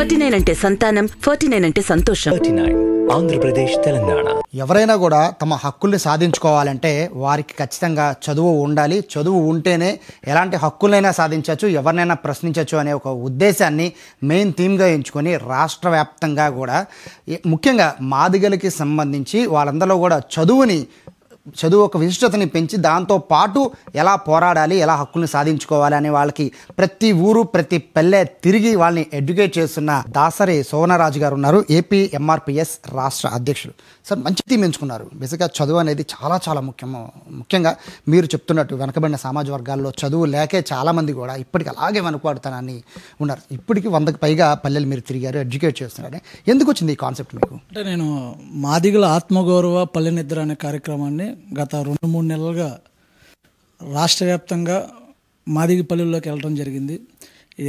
forty nine అంటే సంతానం forty nine అంటే సంతోషం ఆంధ్రప్రదేశ్ తెలంగాణ ఎవరైనా కూడా తమ హక్కుల్ని సాధించుకోవాలంటే వారికి ఖచ్చితంగా చదువు ఉండాలి చదువు ఉంటేనే ఎలాంటి హక్కులైనా సాధించవచ్చు ఎవరినైనా ప్రశ్నించవచ్చు అనే ఒక ఉద్దేశాన్ని మెయిన్ థీమ్గా ఎంచుకొని రాష్ట్ర వ్యాప్తంగా కూడా ముఖ్యంగా మాదిగలకి సంబంధించి వాళ్ళందరిలో కూడా చదువుని చదువు ఒక విశిష్టతని పెంచి దాంతో పాటు ఎలా పోరాడాలి ఎలా హక్కుల్ని సాధించుకోవాలి అని వాళ్ళకి ప్రతి ఊరు ప్రతి పల్లె తిరిగి వాళ్ళని ఎడ్యుకేట్ చేస్తున్న దాసరి సోనరాజు గారు ఉన్నారు ఏపీ ఎంఆర్పిఎస్ రాష్ట్ర అధ్యక్షులు సార్ మంచి థీమ్ ఎంచుకున్నారు బేసిక్గా చదువు అనేది చాలా చాలా ముఖ్యము ముఖ్యంగా మీరు చెప్తున్నట్టు వెనకబడిన సమాజ వర్గాల్లో చదువు లేకే చాలామంది కూడా ఇప్పటికి అలాగే వెనుకబడుతానని ఉన్నారు ఇప్పటికి వందకు పైగా పల్లెలు మీరు తిరిగారు ఎడ్యుకేట్ చేస్తున్నారు ఎందుకు వచ్చింది ఈ కాన్సెప్ట్ మీకు అంటే నేను మాదిగల ఆత్మగౌరవ పల్లె నిద్ర అనే కార్యక్రమాన్ని గత రెండు మూడు నెలలుగా రాష్ట్ర వ్యాప్తంగా మాదిగిపల్లిలోకి వెళ్ళడం జరిగింది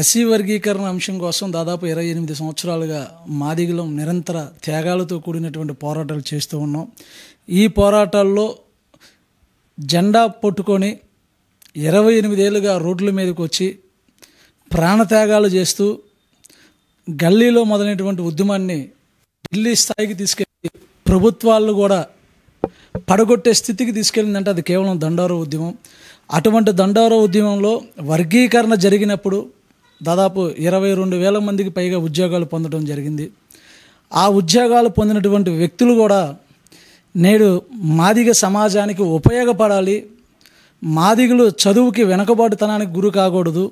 ఎస్సీ వర్గీకరణ అంశం కోసం దాదాపు ఇరవై ఎనిమిది సంవత్సరాలుగా మాదిగిలో నిరంతర త్యాగాలతో కూడినటువంటి పోరాటాలు చేస్తూ ఉన్నాం ఈ పోరాటాల్లో జెండా పట్టుకొని ఇరవై ఎనిమిదేళ్ళుగా రోడ్ల మీదకి వచ్చి ప్రాణత్యాగాలు చేస్తూ గల్లీలో మొదలైనటువంటి ఉద్యమాన్ని ఢిల్లీ స్థాయికి తీసుకెళ్ళి ప్రభుత్వాలు కూడా పడగొట్టే స్థితికి తీసుకెళ్ళిందంటే అది కేవలం దండోర ఉద్యమం అటువంటి దండోర ఉద్యమంలో వర్గీకరణ జరిగినప్పుడు దాదాపు ఇరవై రెండు వేల మందికి పైగా ఉద్యోగాలు పొందడం జరిగింది ఆ ఉద్యోగాలు పొందినటువంటి వ్యక్తులు కూడా నేడు మాదిగ సమాజానికి ఉపయోగపడాలి మాదిగలు చదువుకి వెనకబాటుతనానికి గురి కాకూడదు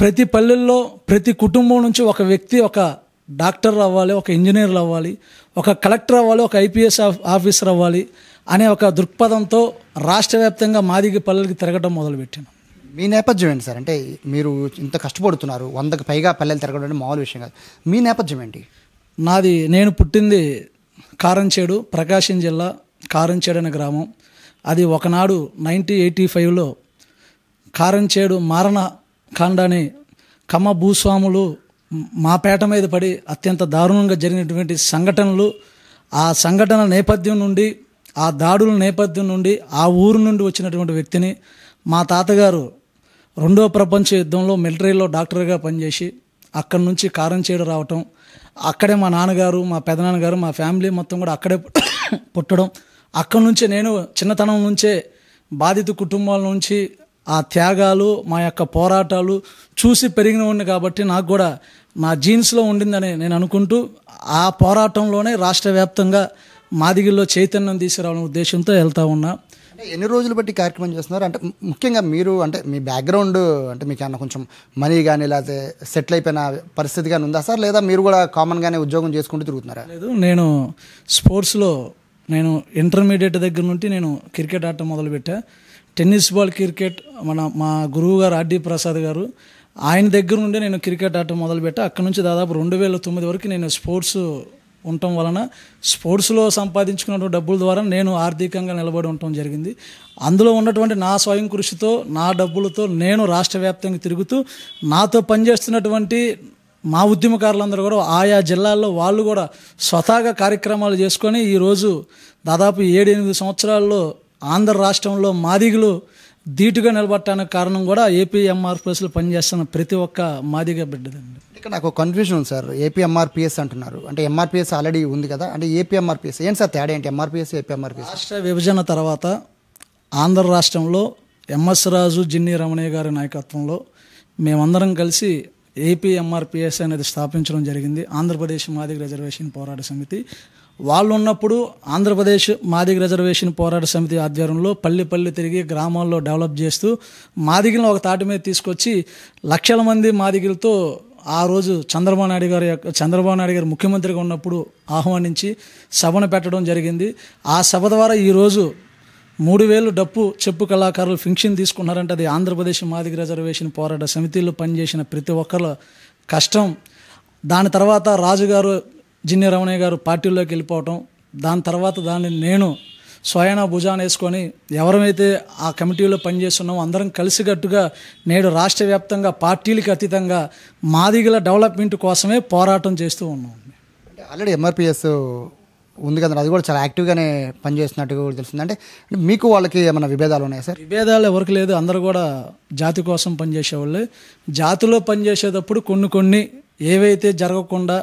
ప్రతి పల్లెల్లో ప్రతి కుటుంబం నుంచి ఒక వ్యక్తి ఒక డాక్టర్ అవ్వాలి ఒక ఇంజనీర్లు అవ్వాలి ఒక కలెక్టర్ అవ్వాలి ఒక ఐపీఎస్ ఆఫీసర్ అవ్వాలి అనే ఒక దృక్పథంతో రాష్ట్ర వ్యాప్తంగా మాదిగి పల్లెలకి తిరగడం మొదలుపెట్టాను మీ నేపథ్యం ఏంటి సార్ అంటే మీరు ఇంత కష్టపడుతున్నారు వందకు పైగా పల్లెలు తిరగడం అంటే మామూలు విషయం కాదు మీ నేపథ్యం ఏంటి నాది నేను పుట్టింది కారంచేడు ప్రకాశం జిల్లా కారంచేడు అనే గ్రామం అది ఒకనాడు నైన్టీన్ ఎయిటీ ఫైవ్లో కారంచేడు మారణ కాండాన్ని కమ్మ భూస్వాములు మా పేట మీద పడి అత్యంత దారుణంగా జరిగినటువంటి సంఘటనలు ఆ సంఘటన నేపథ్యం నుండి ఆ దాడుల నేపథ్యం నుండి ఆ ఊరు నుండి వచ్చినటువంటి వ్యక్తిని మా తాతగారు రెండో ప్రపంచ యుద్ధంలో మిలిటరీలో డాక్టర్గా పనిచేసి అక్కడి నుంచి కారం చేయడం రావటం అక్కడే మా నాన్నగారు మా పెదనాన్నగారు మా ఫ్యామిలీ మొత్తం కూడా అక్కడే పుట్టడం అక్కడి నుంచే నేను చిన్నతనం నుంచే బాధిత కుటుంబాల నుంచి ఆ త్యాగాలు మా యొక్క పోరాటాలు చూసి పెరిగిన ఉండి కాబట్టి నాకు కూడా నా జీన్స్లో ఉండిందని నేను అనుకుంటూ ఆ పోరాటంలోనే రాష్ట్ర వ్యాప్తంగా మాదిగిల్లో చైతన్యం తీసుకురావడం ఉద్దేశంతో వెళ్తా ఉన్నా ఎన్ని రోజులు బట్టి కార్యక్రమం చేస్తున్నారు అంటే ముఖ్యంగా మీరు అంటే మీ బ్యాక్గ్రౌండ్ అంటే మీకు ఏమన్నా కొంచెం మనీ కానీ లేకపోతే సెటిల్ అయిపోయిన పరిస్థితి కానీ ఉందా సార్ లేదా మీరు కూడా కామన్గానే ఉద్యోగం చేసుకుంటూ తిరుగుతున్నారా లేదు నేను స్పోర్ట్స్లో నేను ఇంటర్మీడియట్ దగ్గర నుండి నేను క్రికెట్ ఆడటం మొదలుపెట్టా టెన్నిస్ బాల్ క్రికెట్ మన మా గురువు గారు ఆర్డీ ప్రసాద్ గారు ఆయన దగ్గర నుండి నేను క్రికెట్ ఆడటం మొదలుపెట్టా అక్కడ నుంచి దాదాపు రెండు వేల తొమ్మిది వరకు నేను స్పోర్ట్స్ ఉండటం వలన స్పోర్ట్స్లో సంపాదించుకున్నటువంటి డబ్బుల ద్వారా నేను ఆర్థికంగా నిలబడి ఉండటం జరిగింది అందులో ఉన్నటువంటి నా స్వయం కృషితో నా డబ్బులతో నేను రాష్ట్ర వ్యాప్తంగా తిరుగుతూ నాతో పనిచేస్తున్నటువంటి మా ఉద్యమకారులందరూ కూడా ఆయా జిల్లాల్లో వాళ్ళు కూడా స్వతహాగా కార్యక్రమాలు చేసుకొని ఈరోజు దాదాపు ఏడెనిమిది సంవత్సరాల్లో ఆంధ్ర రాష్ట్రంలో మాదిగులు ధీటుగా నిలబడటానికి కారణం కూడా ఏపీఎంఆర్పిఎస్లో పనిచేస్తున్న ప్రతి ఒక్క మాదిగ బిడ్డదండి ఇక్కడ నాకు కన్ఫ్యూజన్ ఉంది సార్ ఏపీఎంఆర్పిఎస్ అంటున్నారు అంటే ఎంఆర్పిఎస్ ఆల్రెడీ ఉంది కదా అంటే ఏపీఎంఆర్పిఎస్ ఏం సార్ తేడా ఏంటి ఎంఆర్పిఎస్ ఏపీఎంఆర్పిఎస్ రాష్ట్ర విభజన తర్వాత ఆంధ్ర రాష్ట్రంలో ఎంఎస్ రాజు జిన్ని రమణయ్య గారి నాయకత్వంలో మేమందరం కలిసి ఏపీఎంఆర్పిఎస్ అనేది స్థాపించడం జరిగింది ఆంధ్రప్రదేశ్ మాదిగ రిజర్వేషన్ పోరాట సమితి వాళ్ళు ఉన్నప్పుడు ఆంధ్రప్రదేశ్ మాదిగ రిజర్వేషన్ పోరాట సమితి ఆధ్వర్యంలో పల్లె పల్లె తిరిగి గ్రామాల్లో డెవలప్ చేస్తూ మాదిగిలను ఒక తాటి మీద తీసుకొచ్చి లక్షల మంది మాదిగిలతో ఆ రోజు చంద్రబాబు నాయుడు గారి యొక్క చంద్రబాబు నాయుడు గారు ముఖ్యమంత్రిగా ఉన్నప్పుడు ఆహ్వానించి సభను పెట్టడం జరిగింది ఆ సభ ద్వారా ఈరోజు మూడు వేలు డప్పు చెప్పు కళాకారులు ఫింక్షన్ తీసుకున్నారంటే అది ఆంధ్రప్రదేశ్ మాదిగ రిజర్వేషన్ పోరాట సమితిలో పనిచేసిన ప్రతి ఒక్కరు కష్టం దాని తర్వాత రాజుగారు జిన్ని రమణయ్య గారు పార్టీలోకి వెళ్ళిపోవటం దాని తర్వాత దాన్ని నేను స్వయాన భుజాన్ని వేసుకొని ఎవరమైతే ఆ కమిటీలో పనిచేస్తున్నామో అందరం కలిసికట్టుగా నేడు రాష్ట్ర వ్యాప్తంగా పార్టీలకు అతీతంగా మాదిగల డెవలప్మెంట్ కోసమే పోరాటం చేస్తూ ఉన్నాం ఆల్రెడీ ఎంఆర్పిఎస్ ఉంది కదా అది కూడా చాలా యాక్టివ్గానే పనిచేస్తున్నట్టు కూడా తెలుస్తుంది అంటే మీకు వాళ్ళకి ఏమైనా విభేదాలు ఉన్నాయా సార్ విభేదాలు ఎవరికి లేదు అందరూ కూడా జాతి కోసం పనిచేసేవాళ్ళు జాతిలో పనిచేసేటప్పుడు కొన్ని కొన్ని ఏవైతే జరగకుండా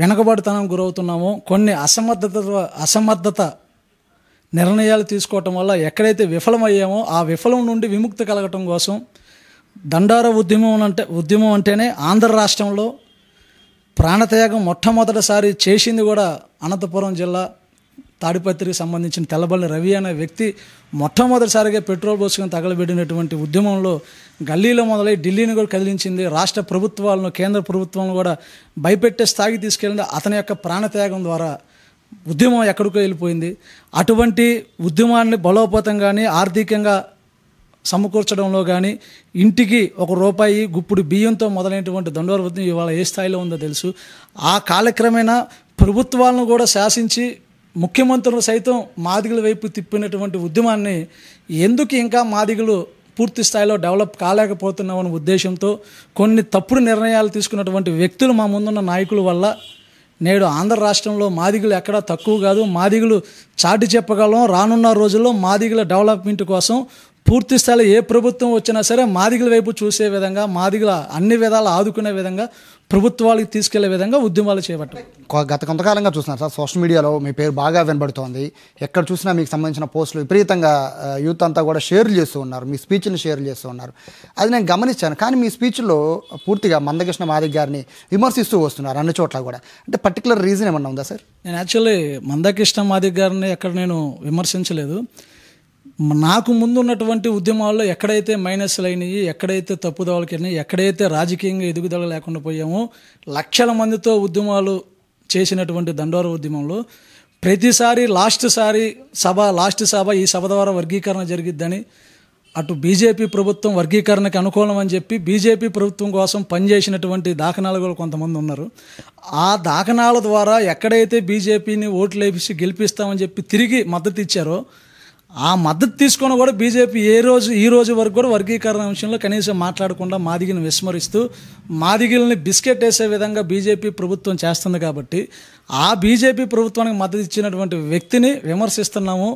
వెనకబడితనం గురవుతున్నాము కొన్ని అసమర్థత అసమర్థత నిర్ణయాలు తీసుకోవటం వల్ల ఎక్కడైతే విఫలమయ్యామో ఆ విఫలం నుండి విముక్తి కలగటం కోసం దండార ఉద్యమం అంటే ఉద్యమం అంటేనే ఆంధ్ర రాష్ట్రంలో ప్రాణత్యాగం మొట్టమొదటిసారి చేసింది కూడా అనంతపురం జిల్లా తాడిపత్రికి సంబంధించిన తెల్లబల్లి రవి అనే వ్యక్తి మొట్టమొదటిసారిగా పెట్రోల్ పోసుకొని తగలబెట్టినటువంటి ఉద్యమంలో గల్లీలో మొదలై ఢిల్లీని కూడా కదిలించింది రాష్ట్ర ప్రభుత్వాలను కేంద్ర ప్రభుత్వాలను కూడా భయపెట్టే స్థాయికి తీసుకెళ్ళింది అతని యొక్క ప్రాణత్యాగం ద్వారా ఉద్యమం ఎక్కడికో వెళ్ళిపోయింది అటువంటి ఉద్యమాన్ని బలోపేతం కానీ ఆర్థికంగా సమకూర్చడంలో కానీ ఇంటికి ఒక రూపాయి గుప్పుడు బియ్యంతో మొదలైనటువంటి దండోర ఇవాళ ఏ స్థాయిలో ఉందో తెలుసు ఆ కాలక్రమేణా ప్రభుత్వాలను కూడా శాసించి ముఖ్యమంత్రులు సైతం మాదిగల వైపు తిప్పినటువంటి ఉద్యమాన్ని ఎందుకు ఇంకా మాదిగలు పూర్తి స్థాయిలో డెవలప్ కాలేకపోతున్నామనే ఉద్దేశంతో కొన్ని తప్పుడు నిర్ణయాలు తీసుకున్నటువంటి వ్యక్తులు మా ముందున్న నాయకుల వల్ల నేడు ఆంధ్ర రాష్ట్రంలో మాదిగులు ఎక్కడా తక్కువ కాదు మాదిగులు చాటి చెప్పగలం రానున్న రోజుల్లో మాదిగుల డెవలప్మెంట్ కోసం పూర్తి స్థాయిలో ఏ ప్రభుత్వం వచ్చినా సరే మాదిగల వైపు చూసే విధంగా మాదిగల అన్ని విధాలు ఆదుకునే విధంగా ప్రభుత్వాలకు తీసుకెళ్లే విధంగా ఉద్యమాలు చేపట్టారు గత కొంతకాలంగా చూస్తున్నారు సార్ సోషల్ మీడియాలో మీ పేరు బాగా వినబడుతోంది ఎక్కడ చూసినా మీకు సంబంధించిన పోస్టులు విపరీతంగా యూత్ అంతా కూడా షేర్లు చేస్తూ ఉన్నారు మీ స్పీచ్ని షేర్ చేస్తూ ఉన్నారు అది నేను గమనించాను కానీ మీ స్పీచ్లో పూర్తిగా మందకృష్ణ మాదిగ గారిని విమర్శిస్తూ వస్తున్నారు అన్ని చోట్ల కూడా అంటే పర్టికులర్ రీజన్ ఏమన్నా ఉందా సార్ నేను యాక్చువల్లీ మందకృష్ణ మాదిగ గారిని ఎక్కడ నేను విమర్శించలేదు నాకు ముందున్నటువంటి ఉద్యమాల్లో ఎక్కడైతే మైనస్లు అయినాయి ఎక్కడైతే తప్పుదోవలకి అయినాయి ఎక్కడైతే రాజకీయంగా ఎదుగుదల లేకుండా పోయామో లక్షల మందితో ఉద్యమాలు చేసినటువంటి దండోర ఉద్యమంలో ప్రతిసారి లాస్ట్ సారి సభ లాస్ట్ సభ ఈ సభ ద్వారా వర్గీకరణ జరిగిద్దని అటు బీజేపీ ప్రభుత్వం వర్గీకరణకి అనుకూలం అని చెప్పి బీజేపీ ప్రభుత్వం కోసం పనిచేసినటువంటి దాఖనాలు కూడా కొంతమంది ఉన్నారు ఆ దాఖనాల ద్వారా ఎక్కడైతే బీజేపీని ఓట్లు వేపిసి గెలిపిస్తామని చెప్పి తిరిగి మద్దతు ఇచ్చారో ఆ మద్దతు తీసుకొని కూడా బీజేపీ ఏ రోజు ఈ రోజు వరకు కూడా వర్గీకరణ విషయంలో కనీసం మాట్లాడకుండా మాదిగిని విస్మరిస్తూ మాదిగిల్ని బిస్కెట్ వేసే విధంగా బీజేపీ ప్రభుత్వం చేస్తుంది కాబట్టి ఆ బీజేపీ ప్రభుత్వానికి మద్దతు ఇచ్చినటువంటి వ్యక్తిని విమర్శిస్తున్నాము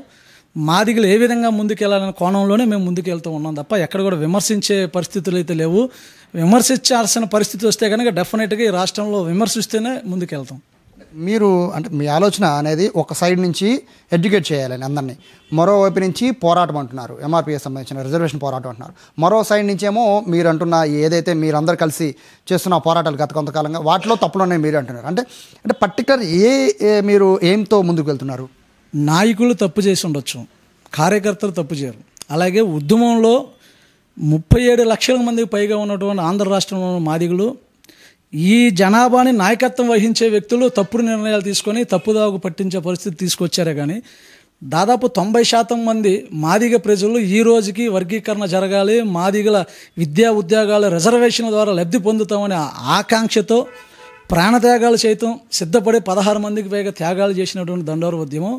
మాదిగలు ఏ విధంగా ముందుకెళ్ళాలనే కోణంలోనే మేము ముందుకెళ్తూ ఉన్నాం తప్ప ఎక్కడ కూడా విమర్శించే పరిస్థితులు అయితే లేవు విమర్శించాల్సిన పరిస్థితి వస్తే కనుక డెఫినెట్గా ఈ రాష్ట్రంలో విమర్శిస్తేనే ముందుకెళ్తాం మీరు అంటే మీ ఆలోచన అనేది ఒక సైడ్ నుంచి ఎడ్యుకేట్ చేయాలని అందరినీ మరోవైపు నుంచి పోరాటం అంటున్నారు ఎంఆర్పిఎస్ సంబంధించిన రిజర్వేషన్ పోరాటం అంటున్నారు మరో సైడ్ నుంచేమో మీరు అంటున్న ఏదైతే మీరందరూ కలిసి చేస్తున్న పోరాటాలు గత కొంతకాలంగా వాటిలో తప్పులోనే మీరు అంటున్నారు అంటే అంటే పర్టికులర్ ఏ మీరు ఏంతో ముందుకు వెళ్తున్నారు నాయకులు తప్పు చేసి ఉండొచ్చు కార్యకర్తలు తప్పు చేయరు అలాగే ఉద్యమంలో ముప్పై ఏడు లక్షల మందికి పైగా ఉన్నటువంటి ఆంధ్ర రాష్ట్రంలో మాదిగులు ఈ జనాభాని నాయకత్వం వహించే వ్యక్తులు తప్పుడు నిర్ణయాలు తీసుకొని తప్పుదాగు పట్టించే పరిస్థితి తీసుకొచ్చారే కానీ దాదాపు తొంభై శాతం మంది మాదిగ ప్రజలు ఈ రోజుకి వర్గీకరణ జరగాలి మాదిగల విద్యా ఉద్యోగాలు రిజర్వేషన్ల ద్వారా లబ్ధి పొందుతామనే ఆకాంక్షతో ప్రాణత్యాగాలు సైతం సిద్ధపడే పదహారు మందికి పైగా త్యాగాలు చేసినటువంటి దండోర ఉద్యమం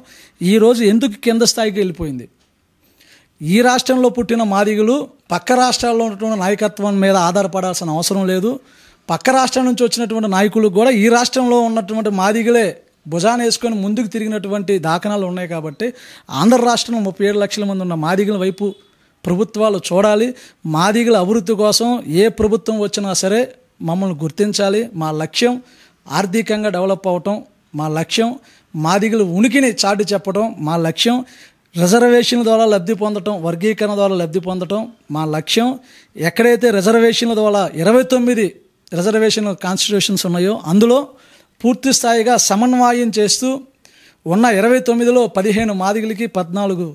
ఈరోజు ఎందుకు కింద స్థాయికి వెళ్ళిపోయింది ఈ రాష్ట్రంలో పుట్టిన మాదిగులు పక్క రాష్ట్రాల్లో ఉన్నటువంటి నాయకత్వం మీద ఆధారపడాల్సిన అవసరం లేదు పక్క రాష్ట్రం నుంచి వచ్చినటువంటి నాయకులు కూడా ఈ రాష్ట్రంలో ఉన్నటువంటి మాదిగలే భుజాన వేసుకొని ముందుకు తిరిగినటువంటి దాఖనాలు ఉన్నాయి కాబట్టి ఆంధ్ర రాష్ట్రం ముప్పై ఏడు లక్షల మంది ఉన్న మాదిగల వైపు ప్రభుత్వాలు చూడాలి మాదిగల అభివృద్ధి కోసం ఏ ప్రభుత్వం వచ్చినా సరే మమ్మల్ని గుర్తించాలి మా లక్ష్యం ఆర్థికంగా డెవలప్ అవటం మా లక్ష్యం మాదిగల ఉనికిని చాటి చెప్పడం మా లక్ష్యం రిజర్వేషన్ల ద్వారా లబ్ధి పొందటం వర్గీకరణ ద్వారా లబ్ధి పొందటం మా లక్ష్యం ఎక్కడైతే రిజర్వేషన్ల ద్వారా ఇరవై తొమ్మిది రిజర్వేషన్ కాన్స్టిట్యూషన్స్ ఉన్నాయో అందులో పూర్తి స్థాయిగా సమన్వయం చేస్తూ ఉన్న ఇరవై తొమ్మిదిలో పదిహేను మాదిగలకి పద్నాలుగు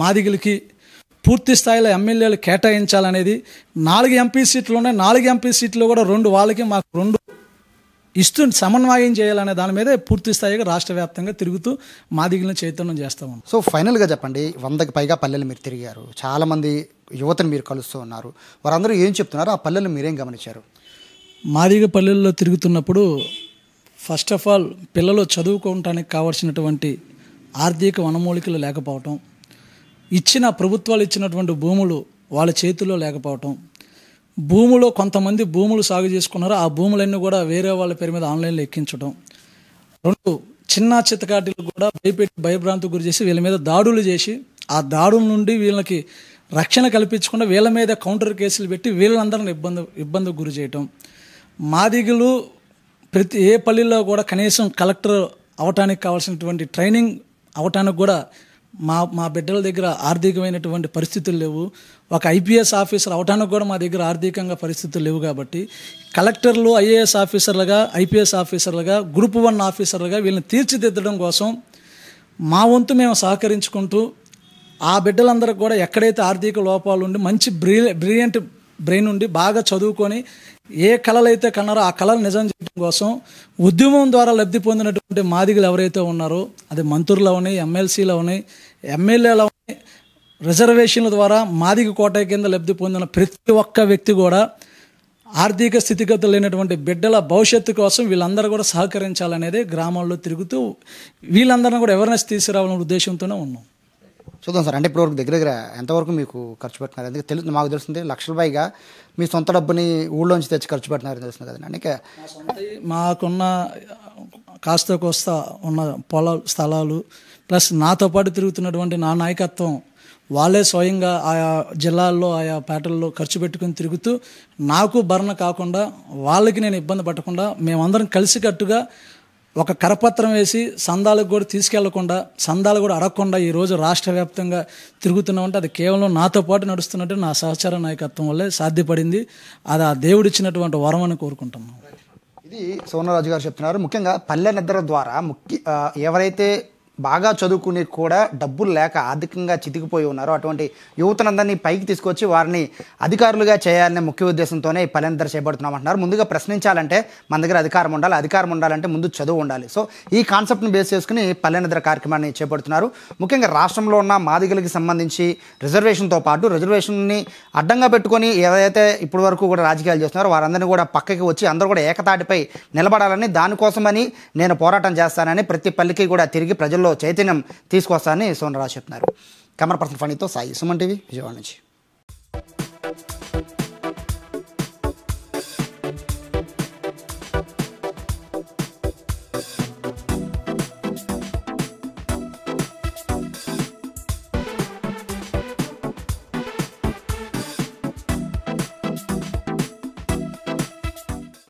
మాదిగలకి పూర్తి స్థాయిలో ఎమ్మెల్యేలు కేటాయించాలనేది నాలుగు ఎంపీ సీట్లు ఉన్నాయి నాలుగు ఎంపీ సీట్లు కూడా రెండు వాళ్ళకి మాకు రెండు ఇస్తూ సమన్వయం చేయాలనే దాని మీద పూర్తి స్థాయిగా రాష్ట్ర వ్యాప్తంగా తిరుగుతూ మాదిగిలిన చైతన్యం చేస్తాము సో ఫైనల్గా చెప్పండి వందకి పైగా పల్లెలు మీరు తిరిగారు చాలామంది యువతను మీరు కలుస్తూ ఉన్నారు వారందరూ ఏం చెప్తున్నారు ఆ పల్లెలు మీరేం గమనించారు మాదిగ పల్లెల్లో తిరుగుతున్నప్పుడు ఫస్ట్ ఆఫ్ ఆల్ పిల్లలు చదువుకోవటానికి కావాల్సినటువంటి ఆర్థిక వనమూలికలు లేకపోవటం ఇచ్చిన ప్రభుత్వాలు ఇచ్చినటువంటి భూములు వాళ్ళ చేతిలో లేకపోవటం భూములో కొంతమంది భూములు సాగు చేసుకున్నారు ఆ భూములన్నీ కూడా వేరే వాళ్ళ పేరు మీద ఆన్లైన్లో ఎక్కించడం రెండు చిన్న చిత్తకాటిలు కూడా భయపెట్టి భయభ్రాంతి గురి చేసి వీళ్ళ మీద దాడులు చేసి ఆ దాడుల నుండి వీళ్ళకి రక్షణ కల్పించకుండా వీళ్ళ మీద కౌంటర్ కేసులు పెట్టి వీళ్ళందరిని ఇబ్బంది ఇబ్బందికి గురి చేయటం మాదిగులు ప్రతి ఏ పల్లెల్లో కూడా కనీసం కలెక్టర్ అవటానికి కావాల్సినటువంటి ట్రైనింగ్ అవటానికి కూడా మా మా బిడ్డల దగ్గర ఆర్థికమైనటువంటి పరిస్థితులు లేవు ఒక ఐపీఎస్ ఆఫీసర్ అవటానికి కూడా మా దగ్గర ఆర్థికంగా పరిస్థితులు లేవు కాబట్టి కలెక్టర్లు ఐఏఎస్ ఆఫీసర్లుగా ఐపీఎస్ ఆఫీసర్లుగా గ్రూప్ వన్ ఆఫీసర్లుగా వీళ్ళని తీర్చిదిద్దడం కోసం మా వంతు మేము సహకరించుకుంటూ ఆ బిడ్డలందరికీ కూడా ఎక్కడైతే ఆర్థిక లోపాలు ఉండి మంచి బ్రిలి బ్రిలియంట్ బ్రెయిన్ ఉండి బాగా చదువుకొని ఏ కళలు అయితే కన్నారో ఆ కళలు నిజం చేయడం కోసం ఉద్యమం ద్వారా లబ్ధి పొందినటువంటి మాదిగలు ఎవరైతే ఉన్నారో అది మంత్రులు అవని ఎమ్మెల్సీలు అవని ఎమ్మెల్యేలు అవని రిజర్వేషన్ల ద్వారా మాదిగ కోట కింద లబ్ధి పొందిన ప్రతి ఒక్క వ్యక్తి కూడా ఆర్థిక స్థితిగతులు లేనటువంటి బిడ్డల భవిష్యత్తు కోసం వీళ్ళందరూ కూడా సహకరించాలనేది గ్రామాల్లో తిరుగుతూ వీళ్ళందరినీ కూడా అవేర్నెస్ తీసుకురావాలనే ఉద్దేశంతోనే ఉన్నాం చూద్దాం సార్ అంటే ఇప్పటివరకు దగ్గర దగ్గర ఎంతవరకు మీకు ఖర్చు పెట్టినారు ఎందుకంటే తెలుసు మాకు తెలుస్తుంది లక్షల పైగా మీ సొంత డబ్బుని ఊళ్ళోంచి తెచ్చి ఖర్చు పెట్టినారని తెలుస్తుంది కదండి అందుకే మాకున్న కాస్త కోస్త ఉన్న పొల స్థలాలు ప్లస్ నాతో పాటు తిరుగుతున్నటువంటి నా నాయకత్వం వాళ్ళే స్వయంగా ఆయా జిల్లాల్లో ఆయా పేటల్లో ఖర్చు పెట్టుకుని తిరుగుతూ నాకు భరణ కాకుండా వాళ్ళకి నేను ఇబ్బంది పడకుండా మేమందరం కలిసికట్టుగా ఒక కరపత్రం వేసి సందాలకు కూడా తీసుకెళ్లకుండా సందాలు కూడా అడగకుండా ఈరోజు రాష్ట్ర వ్యాప్తంగా తిరుగుతున్నామంటే అది కేవలం నాతో పాటు నడుస్తున్నట్టు నా సహచార నాయకత్వం వల్లే సాధ్యపడింది అది ఆ దేవుడిచ్చినటువంటి వరం అని కోరుకుంటున్నాం ఇది సోమరాజు గారు చెప్తున్నారు ముఖ్యంగా పల్లె నిద్ర ద్వారా ముఖ్య ఎవరైతే బాగా చదువుకుని కూడా డబ్బులు లేక ఆర్థికంగా చితికిపోయి ఉన్నారు అటువంటి యువతనందరినీ పైకి తీసుకొచ్చి వారిని అధికారులుగా చేయాలనే ముఖ్య ఉద్దేశంతోనే ఈ పనిందరూ చేపడుతున్నామంటున్నారు ముందుగా ప్రశ్నించాలంటే మన దగ్గర అధికారం ఉండాలి అధికారం ఉండాలంటే ముందు చదువు ఉండాలి సో ఈ కాన్సెప్ట్ని బేస్ చేసుకుని పల్లెనిద్ర కార్యక్రమాన్ని చేపడుతున్నారు ముఖ్యంగా రాష్ట్రంలో ఉన్న మాదిగలకి సంబంధించి రిజర్వేషన్తో పాటు రిజర్వేషన్ని అడ్డంగా పెట్టుకొని ఏదైతే ఇప్పటి వరకు కూడా రాజకీయాలు చేస్తున్నారో వారందరినీ కూడా పక్కకి వచ్చి అందరూ కూడా ఏకతాటిపై నిలబడాలని దానికోసమని నేను పోరాటం చేస్తానని ప్రతి పల్లికి కూడా తిరిగి ప్రజల్లో చైతన్యం తీసుకొస్తానని సోన్ చెప్తున్నారు కెమెరా పర్సన్ ఫణితో సాయి సుమన్ టీవీ విజయవాడ నుంచి